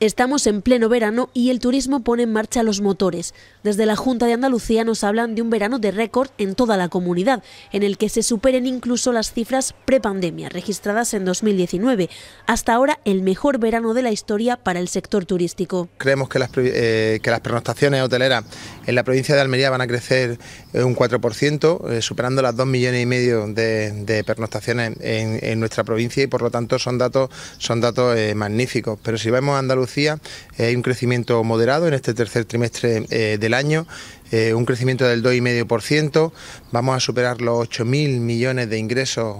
Estamos en pleno verano y el turismo pone en marcha los motores. Desde la Junta de Andalucía nos hablan de un verano de récord en toda la comunidad, en el que se superen incluso las cifras prepandemia registradas en 2019. Hasta ahora el mejor verano de la historia para el sector turístico. Creemos que las, eh, que las pernoctaciones hoteleras en la provincia de Almería van a crecer eh, un 4%, eh, superando las 2 millones y medio de, de pernoctaciones en, nuestra provincia y por lo tanto son datos, son datos magníficos. Pero si vemos Andalucía, eh, hay un crecimiento moderado en este tercer trimestre eh, del año eh, un crecimiento del 2,5%, vamos a superar los 8.000 millones de ingresos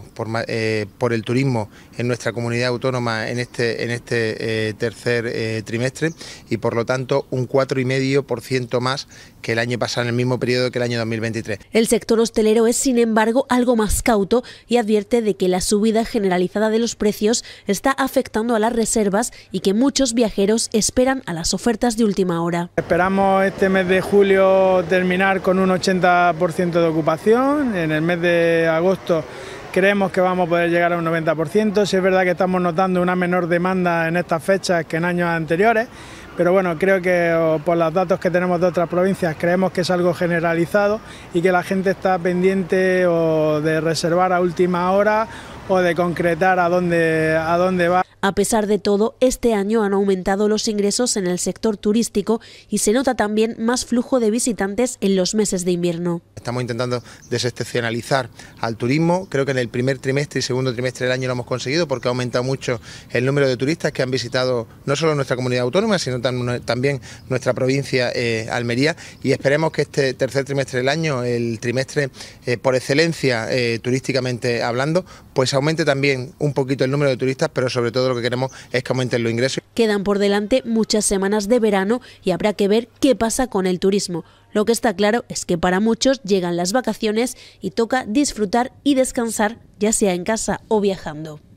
eh, por, el turismo en nuestra comunidad autónoma en este, este eh, tercer trimestre y por lo tanto un 4,5% más que el año pasado, en el mismo periodo que el año 2023. El sector hostelero es, sin embargo, algo más cauto y advierte de que la subida generalizada de los precios está afectando a las reservas y que muchos viajeros esperan a las ofertas de última hora. Esperamos este mes de julio terminar con un 80% de ocupación. En el mes de agosto creemos que vamos a poder llegar a un 90%. Si es verdad que estamos notando una menor demanda en estas fechas que en años anteriores, pero bueno, creo que por los datos que tenemos de otras provincias creemos que es algo generalizado y que la gente está pendiente o de reservar a última hora o de concretar a dónde, a dónde va. A pesar de todo, este año han aumentado los ingresos en el sector turístico y se nota también más flujo de visitantes en los meses de invierno. Estamos intentando desestacionalizar al turismo. Creo que en el primer trimestre y segundo trimestre del año lo hemos conseguido porque ha aumentado mucho el número de turistas que han visitado no solo nuestra comunidad autónoma, sino también nuestra provincia eh, Almería. Y esperemos que este tercer trimestre del año, el trimestre eh, por excelencia eh, turísticamente hablando, pues aumente también un poquito el número de turistas, pero sobre todo lo que queremos es que aumenten los ingresos. Quedan por delante muchas semanas de verano y habrá que ver qué pasa con el turismo. Lo que está claro es que para muchos llegan las vacaciones y toca disfrutar y descansar, ya sea en casa o viajando.